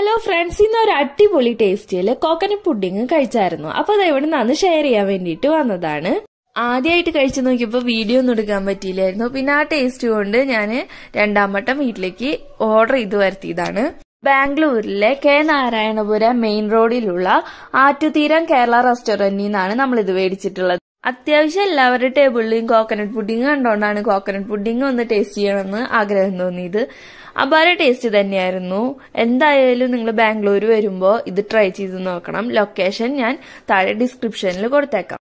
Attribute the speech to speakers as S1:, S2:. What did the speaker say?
S1: hello friends ഇന്ന് ഒരു അടിപൊളി ടേസ്റ്റിയിൽ കോക്കനട്ട് പുഡിങ് കഴിച്ചായിരുന്നു അപ്പോൾ അത് എവിടെ നിന്നാണ് ഷെയർ ചെയ്യാൻ വേണ്ടിയിട്ട് വന്നതാണ് ആദ്യമായിട്ട് കഴിച്ചു നോക്കിയപ്പോൾ വീഡിയോ ഒന്നും എടുക്കാൻ പറ്റിയില്ലായിരുന്നു പിന്നെ ആ ടേസ്റ്റ് കൊണ്ട് ഞാൻ രണ്ടാം വട്ടം വീട്ടിലേക്ക് ഓർഡർ ചെയ്ത് വരുത്തിയതാണ് ബാംഗ്ലൂരിലെ കെ നാരായണപുരം മെയിൻ റോഡിലുള്ള ആറ്റുതീരം കേരള റെസ്റ്റോറന്റിൽ നിന്നാണ് നമ്മൾ ഇത് മേടിച്ചിട്ടുള്ളത് അത്യാവശ്യം എല്ലാവരുടെ ടേബിളിലും കോക്കനട്ട് പുഡിങ് കണ്ടുകൊണ്ടാണ് കോക്കനട്ട് പുഡിങ് ഒന്ന് ടേസ്റ്റ് ചെയ്യണമെന്ന് ആഗ്രഹം തോന്നിയത് അപാര ടേസ്റ്റ് തന്നെയായിരുന്നു എന്തായാലും നിങ്ങൾ ബാംഗ്ലൂർ വരുമ്പോൾ ഇത് ട്രൈ ചെയ്ത് നോക്കണം ലൊക്കേഷൻ ഞാൻ താഴെ ഡിസ്ക്രിപ്ഷനിൽ കൊടുത്തേക്കാം